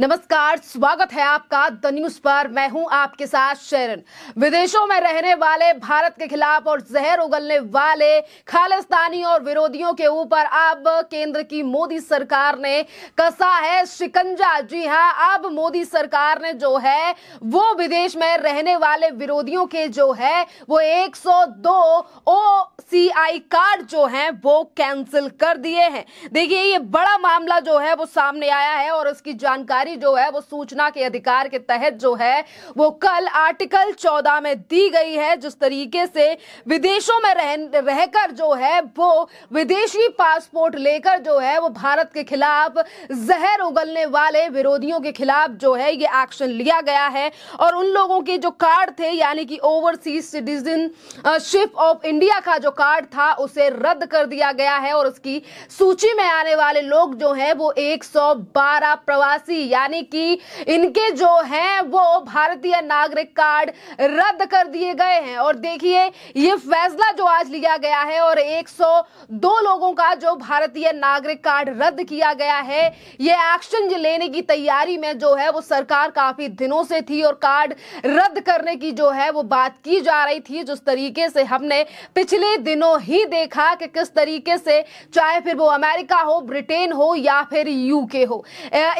नमस्कार स्वागत है आपका द न्यूज पर मैं हूं आपके साथ शेरन विदेशों में रहने वाले भारत के खिलाफ और जहर उगलने वाले खालिस्तानी और विरोधियों के ऊपर अब केंद्र की मोदी सरकार ने कसा है शिकंजा जी हां अब मोदी सरकार ने जो है वो विदेश में रहने वाले विरोधियों के जो है वो 102 आई कार्ड जो है वो कैंसिल कर दिए हैं देखिए ये बड़ा मामला जो है वो सामने आया है और उसकी जानकारी जानकारी जो है वो सूचना के अधिकार के तहत जो है वो कल आर्टिकल चौदह में दी गई है जिस तरीके से विदेशों में रह रहकर जो है वो विदेशी पासपोर्ट लेकर जो है वो भारत के खिलाफ जहर उगलने वाले विरोधियों के खिलाफ जो है ये एक्शन लिया गया है और उन लोगों के जो कार्ड थे यानी कि overseas citizenship of India का जो कार्ड था उसे रद्द कर दिया गया है और उसकी सूची में आने वाले लोग जो है वो 112 प्रवासी यानी कि इनके जो हैं वो भारतीय नागरिक कार्ड रद्द कर दिए गए हैं और देखिए ये फैसला जो आज लिया गया है और 102 लोगों का जो भारतीय नागरिक कार्ड रद्द किया गया है ये एक्शन लेने की तैयारी में जो है वो सरकार काफी दिनों से थी और कार्ड रद्द करने की जो है वो बात की जा रही थी जिस तरीके से हमने पिछले दिनों ही देखा कि किस तरीके से चाहे फिर वो अमेरिका हो ब्रिटेन हो या फिर यूके हो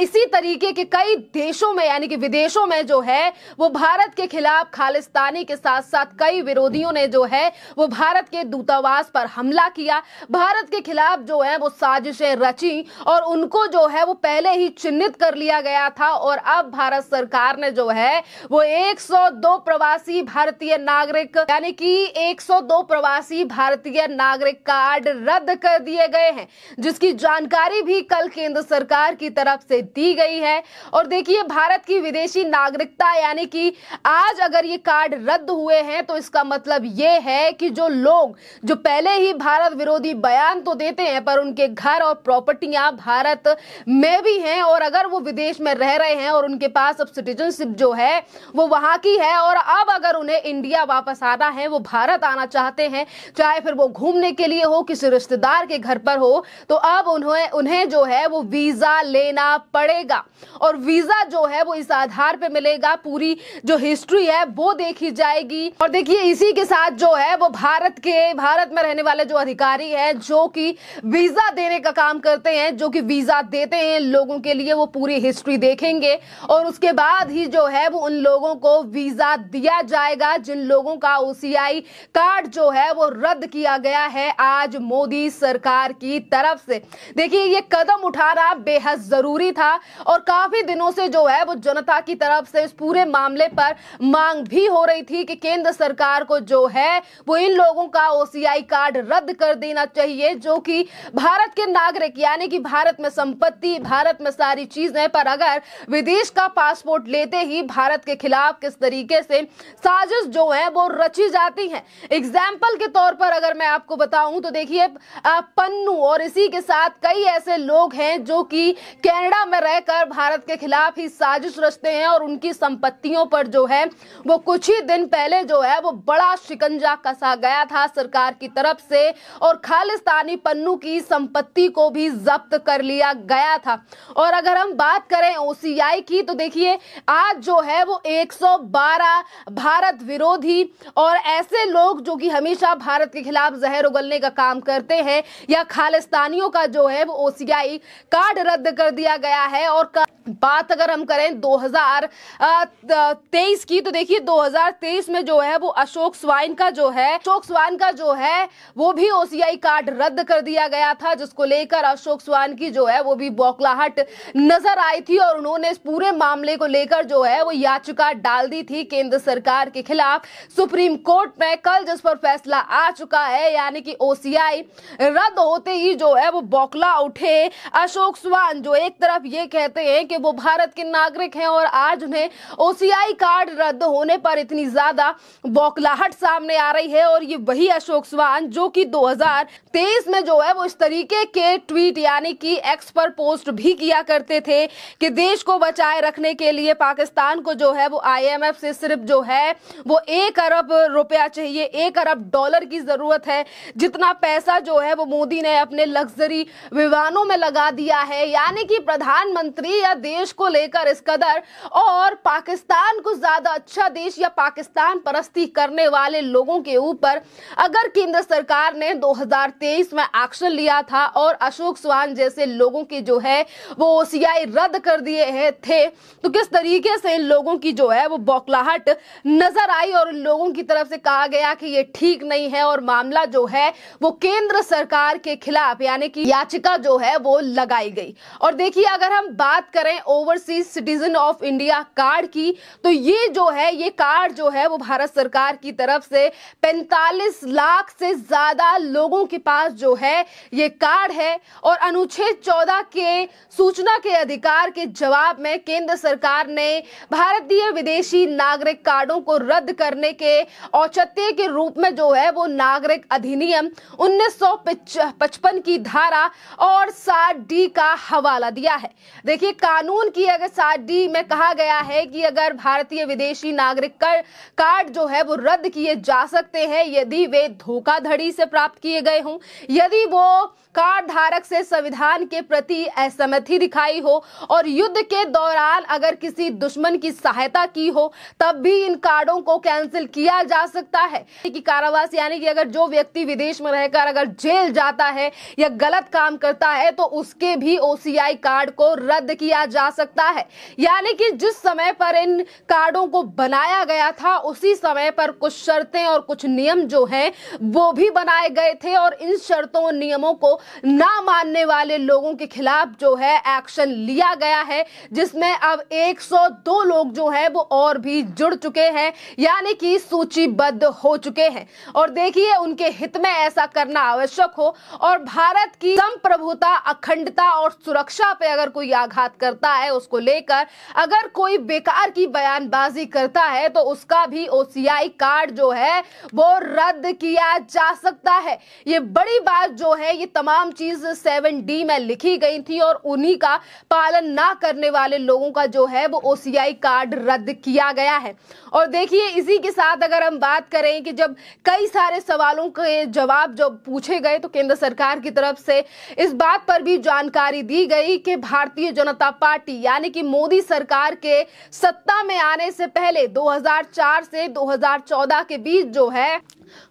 इसी तरीके देखिए कि कई देशों में यानी कि विदेशों में जो है वो भारत के खिलाफ खालिस्तानी के साथ साथ कई विरोधियों ने जो है वो भारत के दूतावास पर हमला किया भारत के खिलाफ जो है वो साजिशें रची और उनको जो है वो पहले ही चिन्हित कर लिया गया था और अब भारत सरकार ने जो है वो 102 प्रवासी भारतीय नागरिक यानी कि 102 प्रवासी भारतीय नागरिक कार्ड रद्द कर दिए गए हैं जिसकी जानकारी भी कल केंद्र सरकार की तरफ से दी गई है है और देखिए भारत की विदेशी नागरिकता यानी कि आज अगर ये कार्ड रद्द हुए हैं तो इसका मतलब ये है कि जो लोग जो पहले ही भारत विरोधी बयान तो देते हैं पर उनके घर और प्रॉपर्टियां भारत में भी हैं और अगर वो विदेश में रह रहे हैं और उनके पास अब सिटीजनशिप जो है वो वहां की है और अब अगर उन्हें इंडिया वापस आना है वो भारत आना चाहते हैं चाहे फिर वो घूमने के लिए हो किसी रिश्तेदार के घर पर हो तो अब उन्हें उन्हें जो है वो वीजा लेना पड़ेगा और वीजा जो है वो इस आधार पे मिलेगा पूरी जो हिस्ट्री है वो देखी जाएगी और देखिए इसी के साथ जो है वो भारत के भारत में रहने वाले जो अधिकारी है जो कि वीजा देने का काम करते हैं जो कि वीजा देते हैं लोगों के लिए वो पूरी हिस्ट्री देखेंगे और उसके बाद ही जो है वो उन लोगों को वीजा दिया जाएगा जिन लोगों का ओसीआई कार्ड जो है वो रद्द किया गया है आज मोदी सरकार की तरफ से देखिए ये कदम उठाना बेहद जरूरी था और काफी दिनों से जो है वो जनता की तरफ से इस पूरे मामले पर मांग भी हो रही थी कि केंद्र सरकार को जो है वो इन लोगों का ओसीआई कार्ड रद्द कर देना चाहिए जो कि भारत के नागरिक यानी कि भारत में संपत्ति भारत में सारी चीजें पर अगर विदेश का पासपोर्ट लेते ही भारत के खिलाफ किस तरीके से साजिश जो है वो रची जाती है एग्जाम्पल के तौर पर अगर मैं आपको बताऊं तो देखिए पन्नू और इसी के साथ कई ऐसे लोग हैं जो कि कनाडा में रहकर भारत के खिलाफ ही साजिश रचते हैं और उनकी संपत्तियों पर जो है वो कुछ ही दिन पहले जो है वो बड़ा शिकंजा कसा गया था सरकार की तरफ से और खालिस्तानी पन्नू की संपत्ति को भी जब्त कर लिया गया था और अगर हम बात करें ओ की तो देखिए आज जो है वो एक भारत विरोधी और ऐसे लोग जो कि हमेशा भारत के खिलाफ जहर उगलने का काम करते हैं या खालिस्तानियों का जो है वो ओसीआई कार्ड रद्द कर दिया गया है और बात अगर हम करें 2023 की तो देखिए 2023 में जो है वो अशोक स्वाइन का जो है अशोक स्वाइन का जो है वो भी ओसीआई कार्ड रद्द कर दिया गया था जिसको लेकर अशोक स्वाइन की जो है वो भी बौखलाहट नजर आई थी और उन्होंने इस पूरे मामले को लेकर जो है वो याचिका डाल दी थी केंद्र सरकार के खिलाफ सुप्रीम कोर्ट में कल जिस पर फैसला आ चुका है यानी कि ओ रद्द होते ही जो है वो बौखला उठे अशोक स्वान जो एक तरफ ये कहते हैं कि कि वो भारत के नागरिक हैं और आज उन्हें ओसीआई कार्ड रद्द होने पर इतनी ज्यादा बौखलाहट सामने आ रही है और ये वही अशोक स्वान जो कि 2023 में जो है वो इस तरीके के ट्वीट यानी कि एक्स पर पोस्ट भी किया करते थे कि देश को बचाए रखने के लिए पाकिस्तान को जो है वो आई से सिर्फ जो है वो एक अरब रुपया चाहिए एक अरब डॉलर की जरूरत है जितना पैसा जो है वो मोदी ने अपने लग्जरी विमानों में लगा दिया है यानी कि प्रधानमंत्री या देश को लेकर इस कदर और पाकिस्तान को ज्यादा अच्छा देश या पाकिस्तान परस्ती करने वाले लोगों के ऊपर अगर केंद्र सरकार ने 2023 में एक्शन लिया था और अशोक स्वान जैसे लोगों के जो है वो ओ रद्द कर दिए हैं थे तो किस तरीके से इन लोगों की जो है वो बौखलाहट नजर आई और लोगों की तरफ से कहा गया कि ये ठीक नहीं है और मामला जो है वो केंद्र सरकार के खिलाफ यानी कि याचिका जो है वो लगाई गई और देखिए अगर हम बात करें हैं overseas citizen of India card की तो ये जो है ये कार्ड जो है वो भारत सरकार की तरफ से 45 लाख से ज्यादा लोगों के पास जो है ये कार्ड है और अनुच्छेद 14 के सूचना के अधिकार के जवाब में केंद्र सरकार ने भारतीय विदेशी नागरिक कार्डों को रद्द करने के औचत्य के रूप में जो है वो नागरिक अधिनियम उन्नीस की धारा और सात डी का हवाला दिया है देखिए कानून कानून की अगर डी में कहा गया है कि अगर भारतीय विदेशी नागरिक कर, कार्ड जो है वो रद्द किए जा सकते हैं यदि वे धोखाधड़ी से प्राप्त किए गए हों यदि वो कार्ड धारक से संविधान के प्रति असहमति दिखाई हो और युद्ध के दौरान अगर किसी दुश्मन की सहायता की हो तब भी इन कार्डों को कैंसिल किया जा सकता है कि कारावास यानी कि अगर जो व्यक्ति विदेश में रहकर अगर जेल जाता है या गलत काम करता है तो उसके भी ओसीआई कार्ड को रद्द किया जा सकता है यानी कि जिस समय पर इन कार्डों को बनाया गया था उसी समय पर कुछ शर्तें और कुछ नियम जो हैं वो भी बनाए गए थे और इन शर्तों और नियमों को ना मानने वाले लोगों के खिलाफ जो है एक्शन लिया गया है जिसमें अब 102 लोग जो है वो और भी जुड़ चुके हैं यानी कि सूचीबद्ध हो चुके हैं और देखिए उनके हित में ऐसा करना आवश्यक हो और भारत की संप्रभुता अखंडता और सुरक्षा पे अगर कोई आघात कर करता है उसको लेकर अगर कोई बेकार की बयानबाजी करता है तो उसका भी ओसीआई कार्ड जो है वो रद्द किया जा सकता है ये बड़ी बात जो है ये तमाम चीज सेवन डी में लिखी गई थी और उन्हीं का पालन ना करने वाले लोगों का जो है वो ओसीआई कार्ड रद्द किया गया है और देखिए इसी के साथ अगर हम बात करें कि जब कई सारे सवालों के जवाब जब पूछे गए तो केंद्र सरकार की तरफ से इस बात पर भी जानकारी दी गई कि भारतीय जनता पार्टी पार्टी यानी कि मोदी सरकार के सत्ता में आने से पहले 2004 से 2014 के बीच जो है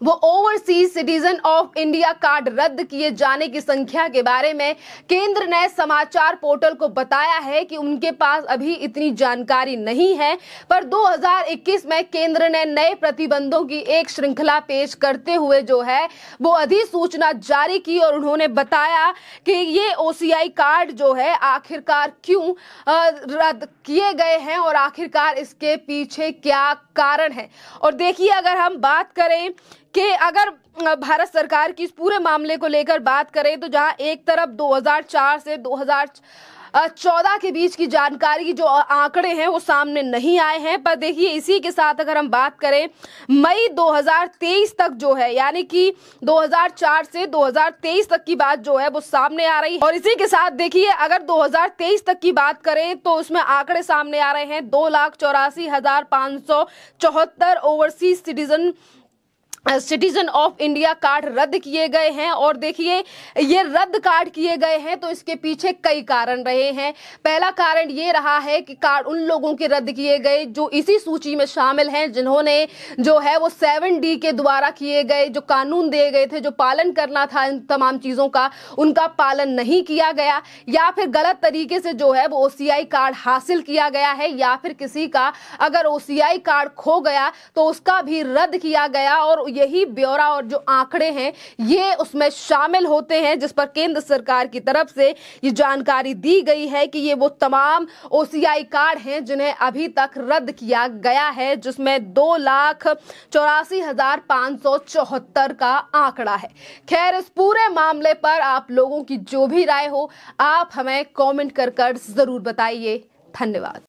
वो overseas citizen of India card रद्द किए जाने की संख्या के बारे में केंद्र ने समाचार पोर्टल को बताया है कि उनके पास अभी इतनी जानकारी नहीं है पर 2021 में केंद्र ने नए प्रतिबंधों की एक श्रृंखला पेश करते हुए जो है वो अधिसूचना जारी की और उन्होंने बताया कि ये ओसीआई कार्ड जो है आखिरकार क्यों रद्द किए गए हैं और आखिरकार इसके पीछे क्या कारण है और देखिए अगर हम बात करें कि अगर भारत सरकार की इस पूरे मामले को लेकर बात करें तो जहां एक तरफ 2004 से 2014 चौदह के बीच की जानकारी जो आंकड़े हैं वो सामने नहीं आए हैं पर देखिए इसी के साथ अगर हम बात करें मई 2023 तक जो है यानी कि 2004 से 2023 तक की बात जो है वो सामने आ रही है और इसी के साथ देखिए अगर 2023 तक की बात करें तो उसमें आंकड़े सामने आ रहे हैं दो लाख चौरासी हजार पाँच सौ चौहत्तर overseas citizen citizen of India card रद्द किए गए हैं और देखिए ये रद्द कार्ड किए गए हैं तो इसके पीछे कई कारण रहे हैं पहला कारण ये रहा है कि कार्ड उन लोगों के रद्द किए गए जो इसी सूची में शामिल हैं जिन्होंने जो है वो सेवन डी के द्वारा किए गए जो कानून दिए गए थे जो पालन करना था इन तमाम चीज़ों का उनका पालन नहीं किया गया या फिर गलत तरीके से जो है वो ओ कार्ड हासिल किया गया है या फिर किसी का अगर ओ कार्ड खो गया तो उसका भी रद्द किया गया और यही ब्यौरा और जो आंकड़े हैं ये उसमें शामिल होते हैं जिस पर केंद्र सरकार की तरफ से ये जानकारी दी गई है कि ये वो तमाम ओ कार्ड हैं जिन्हें अभी तक रद्द किया गया है जिसमें दो लाख चौरासी हजार पाँच सौ चौहत्तर का आंकड़ा है खैर इस पूरे मामले पर आप लोगों की जो भी राय हो आप हमें कॉमेंट कर कर जरूर बताइए धन्यवाद